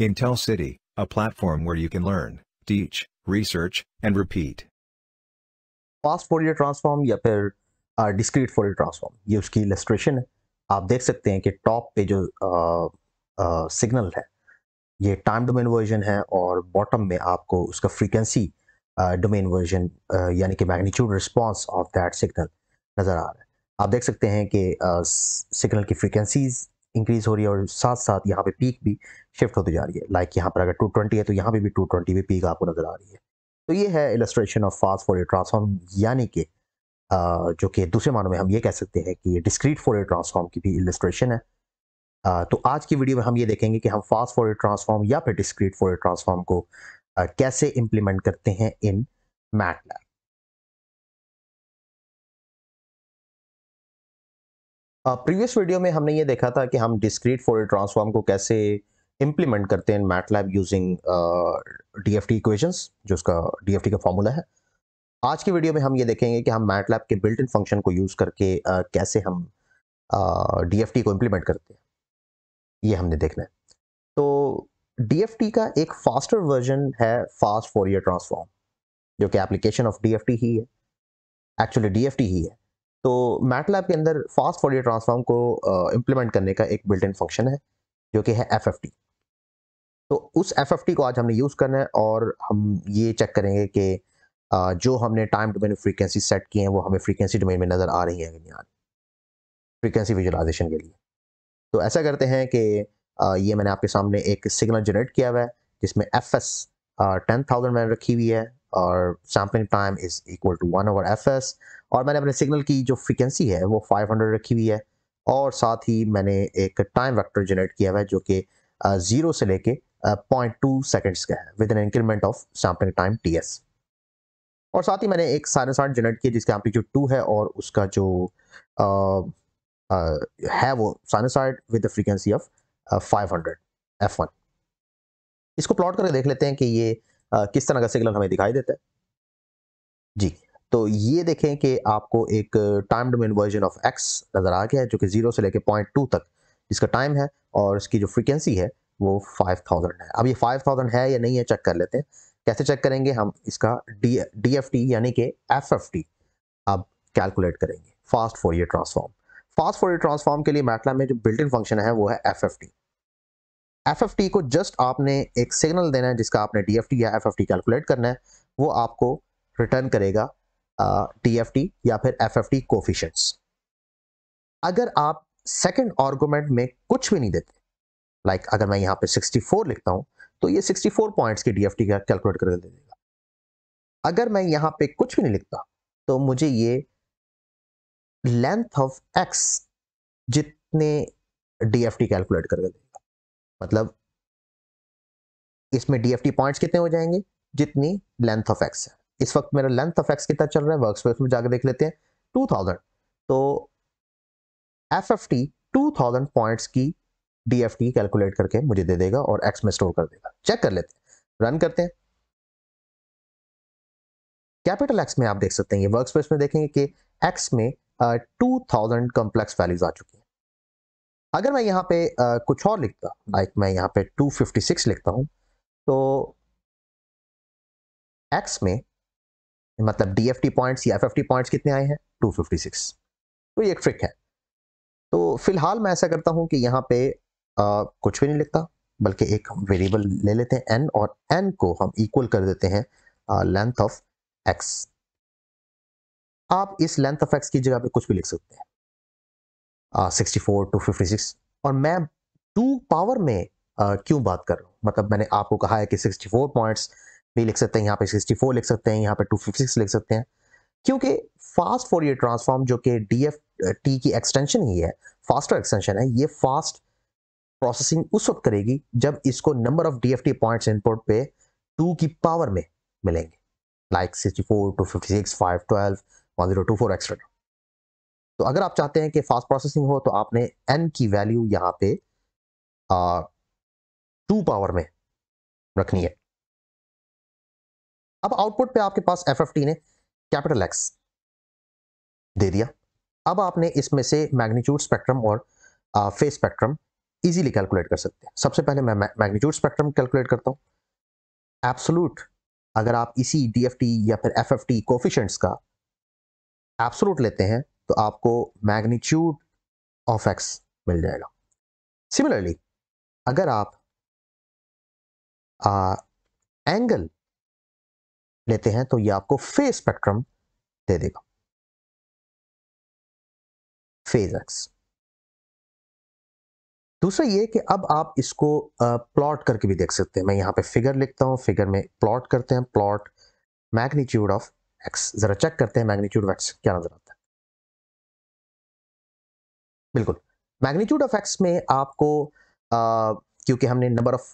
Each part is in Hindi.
Intel City, a platform where you can learn, teach, research, and repeat. Fast Fourier Transform या फिर Discrete Fourier Transform ये उसकी illustration है आप देख सकते हैं कि top पे जो सिग्नल है ये टाइम domain वर्जन है और बॉटम में आपको उसका फ्रीक्वेंसी डोमेन वर्जन यानी कि magnitude response of that signal नज़र आ रहा है आप देख सकते हैं कि सिग्नल signal की frequencies इंक्रीज हो रही है और साथ साथ यहाँ पे पीक भी शिफ्ट होती जा रही है लाइक like यहाँ पर अगर 220 है तो यहाँ पे भी 220 पे पीक आपको नज़र आ रही है तो ये है illustration of fast Fourier transform यानी कि जो कि दूसरे मानों में हम ये कह सकते हैं कि ये डिस्क्रीट फोरियर ट्रांसफॉर्म की भी इलस्ट्रेशन है आ, तो आज की वीडियो में हम ये देखेंगे कि हम फास्ट फॉर ट्रांसफॉर्म या फिर डिस्क्रीट फोरियर ट्रांसफॉर्म को आ, कैसे इम्प्लीमेंट करते हैं in MATLAB previous uh, video में हमने ये देखा था कि हम डिस्क्रीट फोरियर ट्रांसफॉर्म को कैसे इम्प्लीमेंट करते हैं lab using D T equations जो उसका डी टी का फॉर्मूला है आज की वीडियो में हम ये देखेंगे कि हम लैब के बिल्ट इन फंक्शन को यूज़ करके uh, कैसे हम एफ uh, को इम्प्लीमेंट करते हैं ये हमने देखना है तो टी का एक फास्टर वर्जन है फास्ट फोरियर ट्रांसफॉर्म जो कि एप्लीकेशन ऑफ टी ही है एक्चुअली टी ही है तो मैटलैब के अंदर फास्ट फॉर ट्रांसफॉर्म को इम्प्लीमेंट करने का एक बिल्ट इन फंक्शन है जो कि है एफ तो उस एफ को आज हमने यूज़ करना है और हम ये चेक करेंगे कि जो हमने टाइम डोमेन फ्रीक्वेंसी सेट किए हैं वो हमें फ्रीक्वेंसी डोमेन में नज़र आ रही है नहीं आ रही फ्रीक्वेंसी विजुलाइजेशन के लिए तो ऐसा करते हैं कि ये मैंने आपके सामने एक सिग्नल जनरेट किया हुआ है जिसमें एफ एस टेन थाउजेंड मैंने रखी हुई है और sampling time is equal to one over F S और मैंने अपने सिग्नल की जो फ्रिक्वेंसी है वो 500 रखी हुई है और साथ ही मैंने एक टाइम वेक्टर जनरेट किया हुआ है जो कि ज़ीरो से लेके पॉइंट टू सेकेंड्स का है with an increment of sampling time T S और साथ ही मैंने एक आर्ट जनरेट किया जिसका एम्पलीट्यूड टू है और उसका जो आ, आ, है वो sinusoid with frequency of hundred F one इसको प्लॉट करके देख लेते हैं कि ये किस तरह का सिग्नल हमें दिखाई देता है जी तो ये देखें कि आपको एक time domain version of X नज़र आ गया है जो कि जीरो से लेकर पॉइंट टू तक इसका टाइम है और इसकी जो फ्रीक्वेंसी है वो फाइव थाउजेंड है अब ये फाइव थाउजेंड है या नहीं है चेक कर लेते हैं कैसे चेक करेंगे हम इसका डी डी एफ टी यानी कि एफ एफ टी अब कैलकुलेट करेंगे फास्ट ये ट्रांसफॉर्म फास्ट ये ट्रांसफॉर्म के लिए मैटला में जो बिल्ट इन फंक्शन है वो है एफ एफ टी एफ को जस्ट आपने एक सिग्नल देना है जिसका आपने डी या एफ कैलकुलेट करना है वो आपको रिटर्न करेगा डी टी या फिर एफ एफ टी अगर आप सेकेंड आर्गूमेंट में कुछ भी नहीं देते लाइक like अगर मैं यहाँ पे 64 लिखता हूँ तो ये 64 पॉइंट्स की टी का कैलकुलेट कर दे देगा अगर मैं यहाँ पे कुछ भी नहीं लिखता तो मुझे ये लेंथ ऑफ एक्स जितने टी कैलकुलेट कर देगा मतलब इसमें डी एफ टी पॉइंट कितने हो जाएंगे जितनी लेंथ ऑफ एक्स है इस वक्त मेरा लेंथ ऑफ एक्स कितना चल रहा है वर्क स्पेस में जाकर देख लेते हैं टू थाउजेंड तो F F T two thousand point की डी एफ टी कैलकुलेट करके मुझे दे देगा और एक्स में स्टोर कर देगा चेक कर लेते हैं रन करते हैं कैपिटल एक्स में आप देख सकते हैं ये वर्क स्पेस में देखेंगे कि एक्स में टू थाउजेंड कॉम्प्लेक्स वैल्यूज आ चुकी है अगर मैं यहाँ पे आ, कुछ और लिखता लाइक हम्म। मैं यहाँ पे 256 लिखता हूँ तो एक्स में मतलब डी एफ टी पॉइंट्स या एफ एफ टी पॉइंट्स कितने आए हैं 256 तो ये एक ट्रिक है तो फिलहाल मैं ऐसा करता हूँ कि यहाँ पे आ, कुछ भी नहीं लिखता बल्कि एक वेरिएबल ले लेते हैं एन और एन को हम इक्वल कर देते हैं लेंथ ऑफ एक्स आप इस लेंथ ऑफ एक्स की जगह पे कुछ भी लिख सकते हैं sixty four two fifty six और मैं टू पावर में क्यों बात कर रहा हूँ मतलब मैंने आपको कहा है कि सिक्सटी फोर पॉइंट्स भी लिख सकते हैं यहाँ पे 64 लिख सकते हैं यहाँ पे टू फिफ्टी सिक्स लिख सकते हैं क्योंकि फास्ट फॉर ये ट्रांसफॉर्म जो कि डी एफ टी की एक्सटेंशन ही है फास्टर एक्सटेंशन है ये फास्ट प्रोसेसिंग उस वक्त करेगी जब इसको number of D F T points input पे टू की पावर में मिलेंगे like sixty four two fifty six five twelve one zero two four extra तो अगर आप चाहते हैं कि फास्ट प्रोसेसिंग हो तो आपने एन की वैल्यू यहाँ पे टू पावर में रखनी है अब आउटपुट पे आपके पास एफ एफ टी ने कैपिटल एक्स दे दिया अब आपने इसमें से मैग्नीट्यूड स्पेक्ट्रम और फेस स्पेक्ट्रम इजीली कैलकुलेट कर सकते हैं सबसे पहले मैं मैग्नीट्यूड स्पेक्ट्रम कैलकुलेट करता हूँ एब्सोलूट अगर आप इसी डी या फिर एफ एफ कोफिशेंट्स का एब्सोलूट लेते हैं तो आपको मैग्नीट्यूड ऑफ एक्स मिल जाएगा सिमिलरली अगर आप एंगल लेते हैं तो ये आपको फेज स्पेक्ट्रम दे देगा फेज एक्स दूसरा ये कि अब आप इसको प्लॉट करके भी देख सकते हैं मैं यहां पे फिगर लिखता हूं फिगर में प्लॉट करते हैं प्लॉट मैग्नीट्यूड ऑफ एक्स जरा चेक करते हैं मैग्नीट्यूड ऑफ एक्स क्या नजर आता है बिल्कुल मैग्नीट्यूड ऑफ एक्स में आपको क्योंकि हमने number of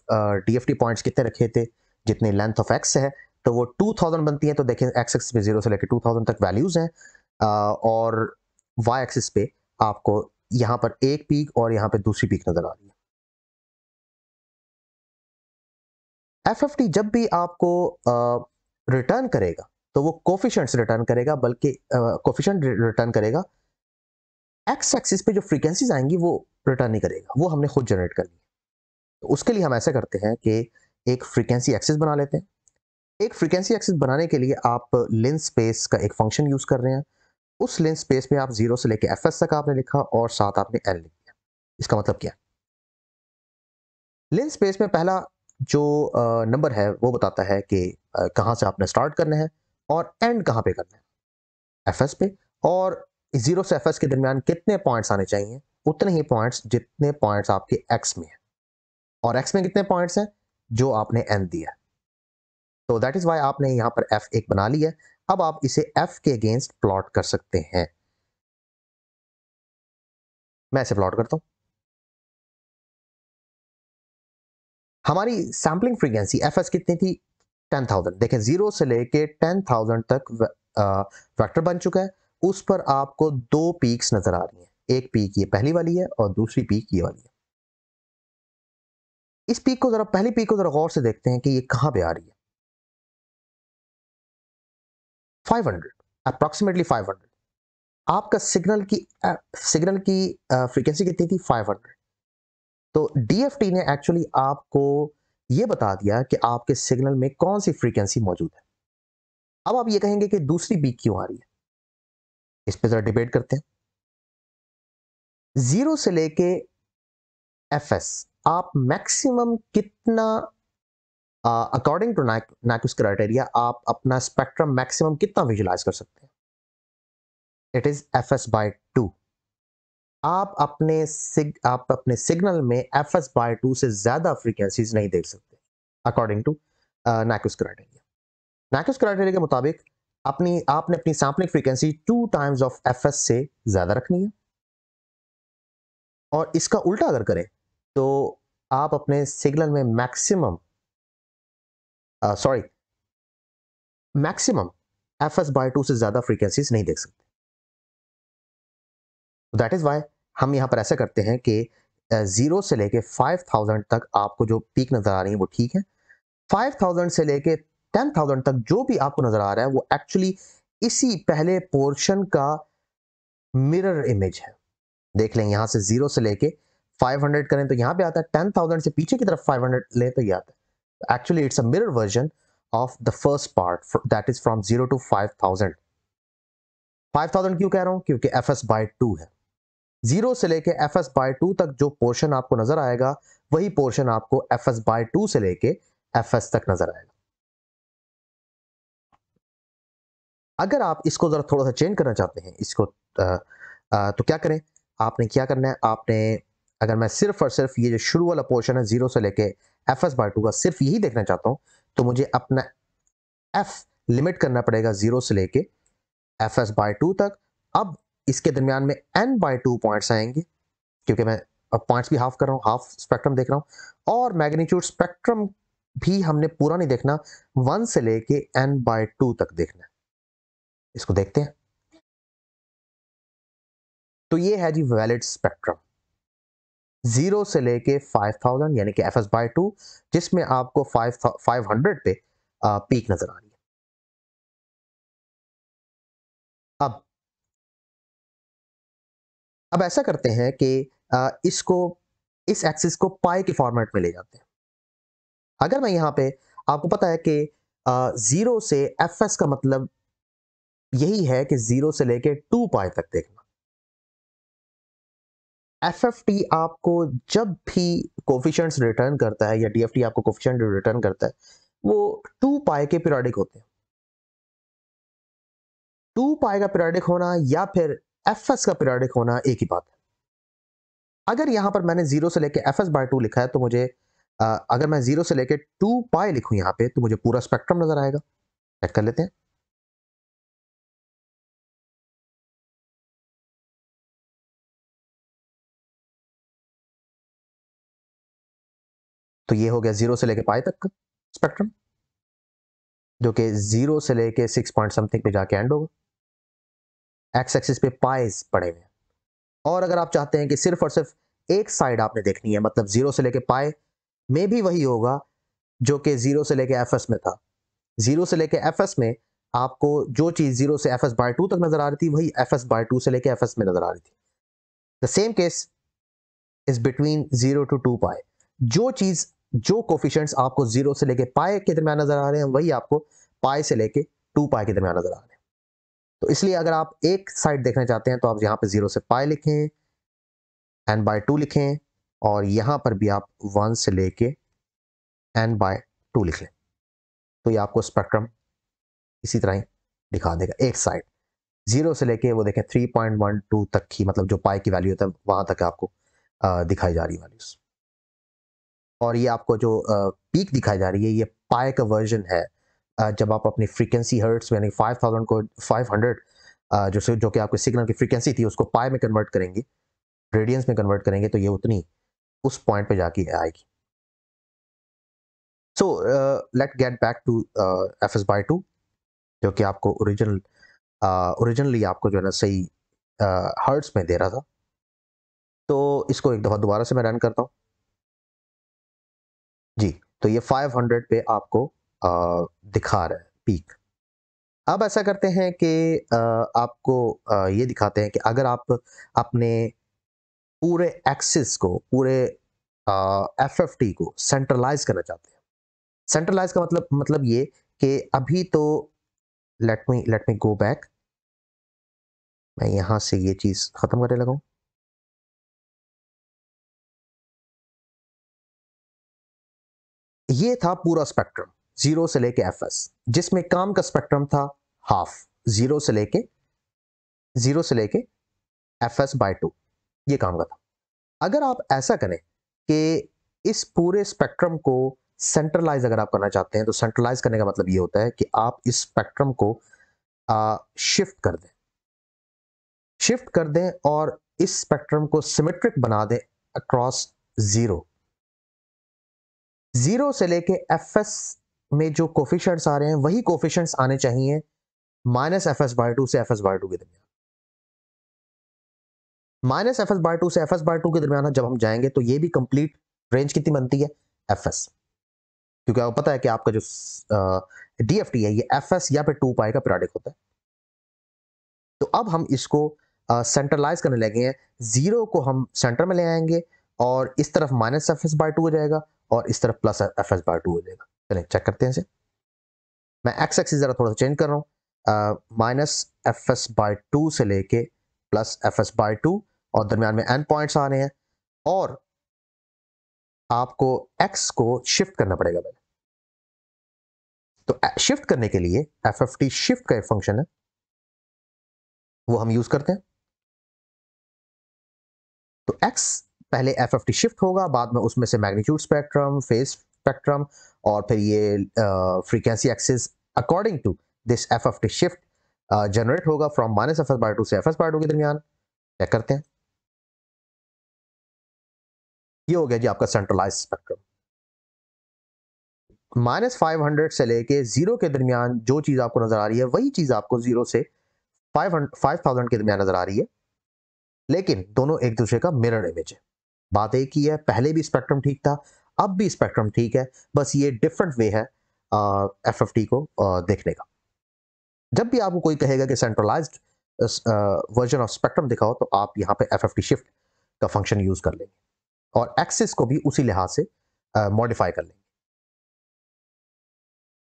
D F T points कितने रखे थे जितने लेंथ ऑफ एक्स है तो वो 2000 बनती है तो देखें एक्स एक्स पे जीरो से लेकर 2000 तक वैल्यूज़ हैं और वाई एक्सिस पे आपको यहाँ पर एक पीक और यहाँ पे दूसरी पीक नज़र आ रही है एफ जब भी आपको रिटर्न करेगा तो वो कोफिशंट रिटर्न करेगा बल्कि कोफिशंट रिटर्न करेगा एक्स एक्सिस पे जो फ्रीक्वेंसीज आएंगी वो रिटर्न नहीं करेगा वो हमने खुद जनरेट कर है तो उसके लिए हम ऐसा करते हैं कि एक फ्रीक्वेंसी एक्सिस बना लेते हैं एक फ्रीक्वेंसी एक्सिस बनाने के लिए आप लेंस स्पेस का एक फंक्शन यूज़ कर रहे हैं उस लेंस स्पेस में आप जीरो से लेके एफ एस तक आपने लिखा और साथ आपने एल लिख दिया इसका मतलब क्या है लेंस स्पेस में पहला जो नंबर है वो बताता है कि कहाँ से आपने स्टार्ट करना है और एंड कहाँ पे करना है एफ एस पे और जीरो से एफ एस के दरमियान कितने पॉइंट्स आने चाहिए उतने ही पॉइंट्स जितने पॉइंट्स आपके एक्स में हैं और एक्स में कितने पॉइंट्स हैं जो आपने एन दिया तो दैट इज़ वाई आपने यहाँ पर एफ एक बना लिया अब आप इसे एफ के अगेंस्ट प्लॉट कर सकते हैं मैं इसे प्लॉट करता हूँ हमारी सैम्पलिंग फ्रीक्वेंसी एफ एस कितनी थी टेन थाउजेंड देखें जीरो से लेके टेन थाउजेंड तक वेक्टर बन चुका है उस पर आपको दो पीक्स नजर आ रही हैं एक पीक ये पहली वाली है और दूसरी पीक ये वाली है इस पीक को जरा पहली पीक को जरा गौर से देखते हैं कि ये कहां पे आ रही है 500 अप्रॉक्सीमेटली 500 आपका सिग्नल की सिग्नल की फ्रीक्वेंसी कितनी थी 500 तो डीएफटी ने एक्चुअली आपको ये बता दिया कि आपके सिग्नल में कौन सी फ्रीक्वेंसी मौजूद है अब आप ये कहेंगे कि दूसरी पीक क्यों आ रही है इस पे ज़रा डिबेट करते हैं ज़ीरो से लेके एफ एस आप मैक्सिमम कितना अकॉर्डिंग टू नाइक्यूस क्राइटेरिया आप अपना स्पेक्ट्रम मैक्सिमम कितना विजुलाइज कर सकते हैं it is F S by two आप अपने सिग आप अपने सिग्नल में एफ एस बाय टू से ज़्यादा फ्रीक्वेंसीज नहीं देख सकते according to Nyquist criteria Nyquist criteria के मुताबिक अपनी आपने अपनी sampling frequency two times of F S से ज़्यादा रखनी है और इसका उल्टा अगर करें तो आप अपने सिग्नल में maximum sorry maximum F S by two से ज़्यादा फ्रीक्वेंसीज नहीं देख सकते दैट इज़ वाई हम यहां पर ऐसा करते हैं कि ज़ीरो uh, से लेके फाइव थाउजेंड तक आपको जो पीक नज़र आ रही है वो ठीक है फाइव थाउजेंड से लेके टेन थाउजेंड तक जो भी आपको नजर आ रहा है वो एक्चुअली इसी पहले पोर्शन का मिरर इमेज है देख लें यहां से जीरो से लेके 500 करें तो यहां पे आता है 10,000 से पीछे की तरफ 500 ले तो ये आता है actually it's a mirror version of the first part that is from zero to five thousand क्यों कह रहा हूं क्योंकि एफ एस बाई टू है जीरो से लेके एफ एस बाई टू तक जो पोर्शन आपको नजर आएगा वही पोर्शन आपको एफ एस बाई टू से लेके एफ एस तक नजर आएगा अगर आप इसको ज़रा थोड़ा सा चेंज करना चाहते हैं इसको आ, आ, तो क्या करें आपने क्या करना है आपने अगर मैं सिर्फ और सिर्फ ये जो शुरू वाला पोर्शन है जीरो से लेके एफ एस बाई टू का सिर्फ यही देखना चाहता हूँ तो मुझे अपना एफ लिमिट करना पड़ेगा जीरो से लेके एफ एस बाई टू तक अब इसके दरमियान में एन बाई टू पॉइंट्स आएंगे क्योंकि मैं अब पॉइंट्स भी हाफ कर रहा हूँ हाफ स्पेक्ट्रम देख रहा हूँ और मैग्नीट्यूड स्पेक्ट्रम भी हमने पूरा नहीं देखना वन से लेके एन बाई टू तक देखना है इसको देखते हैं तो ये है जी वैलिड स्पेक्ट्रम जीरो से लेके 5000 यानी कि एफ एस बाई टू जिसमें आपको 5 500 पे पीक नजर आ रही है अब अब ऐसा करते हैं कि इसको इस एक्सिस को पाई के फॉर्मेट में ले जाते हैं अगर मैं यहां पे आपको पता है कि जीरो से एफ एस का मतलब यही है कि जीरो से लेके टू पाए तक देखना एफ एफ टी आपको जब भी कोफिशंट्स रिटर्न करता है या डी एफ टी आपको कोफिशंट रिटर्न करता है वो टू पाए के पीरियडिक होते हैं टू पाए का पीरियडिक होना या फिर एफ एस का पीरियडिक होना एक ही बात है अगर यहां पर मैंने जीरो से लेके एफ एस बाय टू लिखा है तो मुझे आ, अगर मैं जीरो से लेके टू पाए लिखूं यहां पे तो मुझे पूरा स्पेक्ट्रम नजर आएगा चेक कर लेते हैं तो ये हो गया जीरो से लेके पाए तक का स्पेक्ट्रम जो कि जीरो से लेके सिक्स पॉइंट समथिंग पे जाके एंड होगा एक्स एक्सिस पे पाइज पड़े हुए हैं और अगर आप चाहते हैं कि सिर्फ और सिर्फ एक साइड आपने देखनी है मतलब जीरो से लेके पाए में भी वही होगा जो कि जीरो से लेके एफ में था जीरो से लेके एफ में आपको जो चीज़ जीरो से एफ एस बाय टू तक नजर आ रही थी वही एफ एस बाय टू से लेके एफ एस में नजर आ रही थी the same case is between zero to two pi जो चीज़ जो कोफिशेंट्स आपको जीरो से लेके पाए के दरमियान नजर आ रहे हैं वही आपको पाए से लेके टू पाए के दरमियान नजर आ रहे हैं तो इसलिए अगर आप एक साइड देखना चाहते हैं तो आप यहाँ पे जीरो से पाए लिखें एन बाय टू लिखें और यहां पर भी आप वन से लेके एन बाय टू लिख लें तो ये आपको स्पेक्ट्रम इसी तरह ही दिखा देगा एक साइड जीरो से लेके वो देखें थ्री पॉइंट वन टू तक की मतलब जो पाई की वैल्यू होता है वहां तक आपको दिखाई जा रही वैल्यूज़ और ये आपको जो पीक दिखाई जा रही है ये पाए का वर्जन है जब आप अपनी फ्रीक्वेंसी हर्ट्स यानी 5000 को 500 जो जो कि आपके सिग्नल की फ्रीक्वेंसी थी उसको पाए में कन्वर्ट करेंगे रेडियंस में कन्वर्ट करेंगे तो ये उतनी उस पॉइंट पे जाके आएगी so let get back to F S by two जो कि आपको ओरिजिनल ओरिजिनली uh, आपको जो है ना सही हर्ट्स uh, में दे रहा था तो इसको एक दफ़ा दोबारा से मैं रन करता हूँ जी तो ये 500 पे आपको आ, दिखा रहा है पीक अब ऐसा करते हैं कि आपको आ, ये दिखाते हैं कि अगर आप अपने पूरे एक्सिस को पूरे एफ एफ टी को सेंट्रलाइज करना चाहते हैं सेंट्रलाइज का मतलब मतलब ये कि अभी तो let me let me go back मैं यहाँ से ये चीज़ ख़त्म करने लगाऊँ ये था पूरा स्पेक्ट्रम जीरो से लेके एफ एस जिसमें काम का स्पेक्ट्रम था हाफ जीरो से लेके जीरो से लेके एफ एस बाय टू ये काम का था अगर आप ऐसा करें कि इस पूरे स्पेक्ट्रम को सेंट्रलाइज अगर आप करना चाहते हैं तो सेंट्रलाइज करने का मतलब ये होता है कि आप इस स्पेक्ट्रम को आ, शिफ्ट कर दें शिफ्ट कर दें और इस स्पेक्ट्रम को सिमेट्रिक बना दें अक्रॉस जीरो ज़ीरो से लेके एफ एस में जो कोफिशंट्स आ रहे हैं वही कोफिशंट्स आने चाहिए minus F S by two से एफ एस बाय टू के दरमियान minus F S by two से एफ एस बाय टू के दरमियान जब हम जाएंगे तो ये भी कंप्लीट रेंज कितनी बनती है एफ एस क्योंकि आपको पता है कि आपका जो डी एफ टी है ये एफ एस या फिर टू पाई का पीरियडिक होता है तो अब हम इसको सेंट्रलाइज करने लगे हैं जीरो को हम सेंटर में ले आएंगे और इस तरफ minus F S by two हो जाएगा और इस तरफ plus F S bar two हो जाएगा चलें चेक करते हैं इसे मैं एक्स एक्सिस ज़रा थोड़ा सा चेंज कर रहा हूँ minus F S by two से लेके plus F S by two और दरमियान में एन पॉइंट्स आ रहे हैं और आपको एक्स को शिफ्ट करना पड़ेगा पहले तो शिफ्ट करने के लिए एफ एफ टी शिफ्ट का एक फंक्शन है वो हम यूज करते हैं तो एक्स पहले एफ एफ टी शिफ्ट होगा बाद में उसमें से मैग्नीट्यूड स्पेक्ट्रम फेज स्पेक्ट्रम और फिर ये frequency axis according to this F F T shift generate होगा from minus F S bar two से एफ एस बाय टू के दरमियान चेक करते हैं ये हो गया जी आपका centralize spectrum minus five hundred से लेके जीरो के दरमियान जो चीज आपको नजर आ रही है वही चीज आपको जीरो से फाइव फाइव थाउजेंड के दरमियान नजर आ रही है लेकिन दोनों एक दूसरे का मिरर इमेज है बात एक ही है पहले भी स्पेक्ट्रम ठीक था अब भी स्पेक्ट्रम ठीक है बस ये डिफरेंट वे है एफ एफ टी को आ, देखने का जब भी आपको कोई कहेगा कि सेंट्रलाइज वर्जन ऑफ स्पेक्ट्रम दिखाओ तो आप यहाँ पे एफ एफ टी शिफ्ट का फंक्शन यूज कर लेंगे और एक्सिस को भी उसी लिहाज से मॉडिफाई कर लेंगे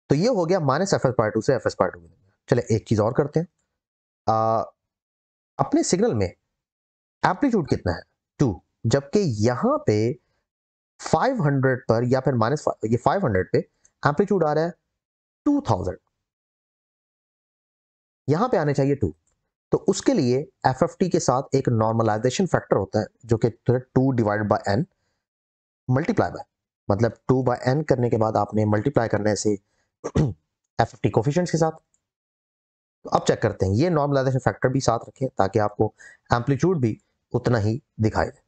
तो ये हो गया minus F S part two से एफ एस पार्ट टू चले एक चीज़ और करते हैं आ, अपने सिग्नल में एम्पलीट्यूड कितना है टू जबकि यहां पे 500 पर या फिर माइनस ये 500 पे एम्पलीट्यूड आ रहा है 2000 यहां पे आने चाहिए टू तो उसके लिए एफ के साथ एक नॉर्मलाइजेशन फैक्टर होता है जो कि two divide by N multiply by मतलब टू बाई एन करने के बाद आपने मल्टीप्लाई करने से एफ एफ कोफिशंट के साथ तो अब चेक करते हैं ये नॉर्मलाइजेशन फैक्टर भी साथ रखें ताकि आपको एम्पलीट्यूड भी उतना ही दिखाई दे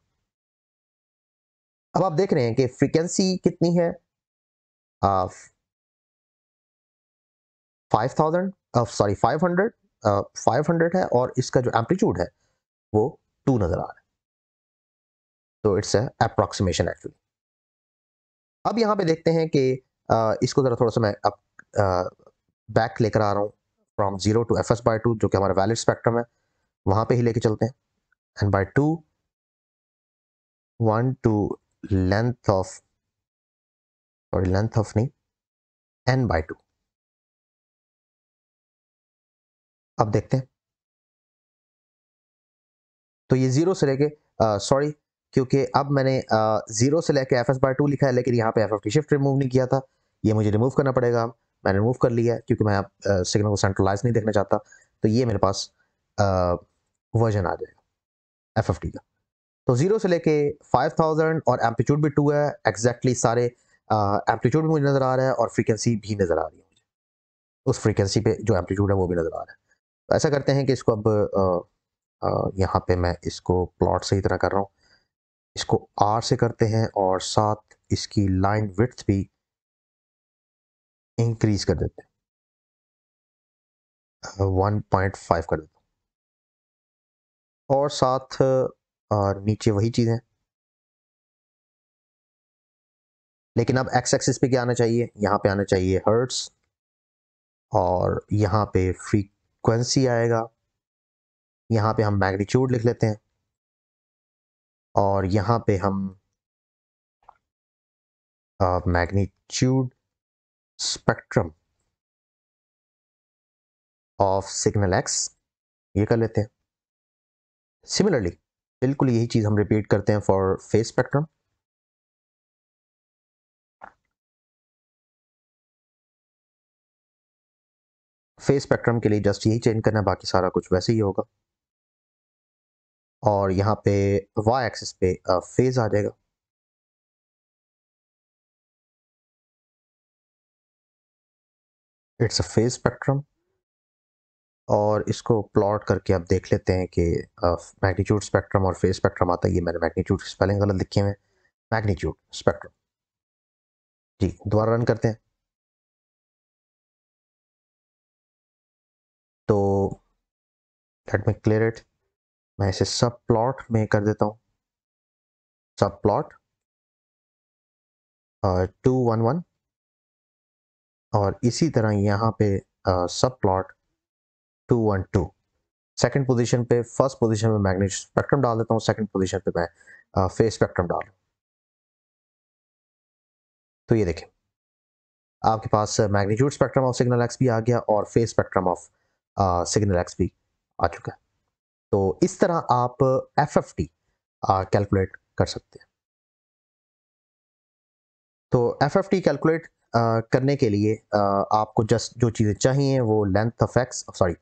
अब आप देख रहे हैं कि फ्रीक्वेंसी कितनी है five thousand sorry five hundred five hundred है और इसका जो एम्पलीट्यूड है वो टू नज़र आ रहा है तो इट्स अप्रोक्सीमेशन एक्चुअली अब यहाँ पे देखते हैं कि uh, इसको ज़रा थोड़ा सा मैं अब बैक uh, लेकर आ रहा हूँ from zero to F S by two जो कि हमारा वैलिड स्पेक्ट्रम है वहां पे ही लेके चलते हैं N by two one two length of sorry length of नहीं एन बाई टू अब देखते हैं तो ये जीरो से लेके सॉरी क्योंकि अब मैंने जीरो से लेके एफ एस बाई टू लिखा है लेकिन यहाँ पे F F T shift remove नहीं किया था ये मुझे रिमूव करना पड़ेगा मैंने रिमूव कर लिया क्योंकि मैं अब सिग्नल को सेंट्रलाइज नहीं देखना चाहता तो ये मेरे पास वर्जन आ जाएगा एफ एफ टी का तो जीरो से लेके 5000 और एम्पलीट्यूड भी टू है एग्जैक्टली सारे एम्पलीट्यूड भी मुझे नज़र आ रहा है और फ्रीकेंसी भी नज़र आ रही है मुझे उस फ्रीक्वेंसी पे जो एम्पलीट्यूड है वो भी नज़र आ रहा है तो ऐसा करते हैं कि इसको अब यहाँ पे मैं इसको प्लॉट सही तरह कर रहा हूँ इसको आर से करते हैं और साथ इसकी लाइन विथ भी इंक्रीज कर देते हैं वन पॉइंट फाइव कर देता हूँ और साथ और नीचे वही चीज़ें लेकिन अब एक्स एक्सिस पे क्या आना चाहिए यहाँ पे आना चाहिए हर्ट्स और यहाँ पे फ्रीक्वेंसी आएगा यहाँ पे हम मैग्नीट्यूड लिख लेते हैं और यहाँ पे हम magnitude spectrum of signal X ये कर लेते हैं सिमिलरली बिल्कुल यही चीज़ हम रिपीट करते हैं for phase spectrum phase spectrum के लिए जस्ट यही चेंज करना है बाकी सारा कुछ वैसे ही होगा और यहाँ पे वाई एक्सिस पे फेज आ जाएगा इट्स अ फेज स्पेक्ट्रम और इसको प्लॉट करके आप देख लेते हैं कि मैग्नीट्यूड स्पेक्ट्रम और फेज स्पेक्ट्रम आता है ये मैंने मैग्नीट्यूड की स्पेलिंग गलत लिखे हुए मैग्नीट्यूड स्पेक्ट्रम जी दोबारा रन करते हैं तो लेट मी क्लियर इट मैं इसे सब प्लॉट में कर देता हूँ सब प्लॉट टू वन वन और इसी तरह यहाँ पे सब plot two one two second position पे फर्स्ट पोजिशन में मैग्नेट स्पेक्ट्रम डाल देता हूँ सेकेंड पोजिशन पे मैं फेस uh, स्पेक्ट्रम डाल तो ये देखें आपके पास magnitude spectrum of signal X भी आ गया और phase spectrum of signal X भी आ चुका है तो इस तरह आप एफ एफ टी कैलकुलेट कर सकते हैं तो एफ एफ टी कैलकुलेट करने के लिए आपको जस्ट जो चीज़ें चाहिए वो length of X sorry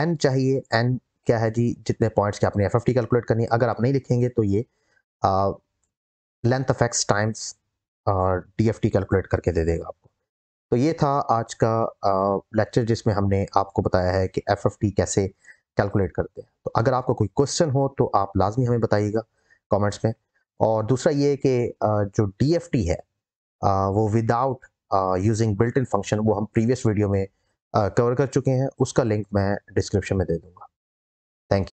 N चाहिए एन क्या है जी जितने पॉइंट्स के आपने एफ एफ टी कैलकुलेट करनी है अगर आप नहीं लिखेंगे तो ये length of X times D F T calculate करके दे देगा आपको तो ये था आज का लेक्चर जिसमें हमने आपको बताया है कि एफ एफ टी कैसे कैलकुलेट करते हैं तो अगर आपको कोई क्वेश्चन हो तो आप लाजमी हमें बताइएगा कमेंट्स में और दूसरा ये कि जो डी एफ टी है Uh, वो without using built in function वो हम प्रीवियस वीडियो में कवर uh, कर चुके हैं उसका लिंक मैं डिस्क्रिप्शन में दे दूंगा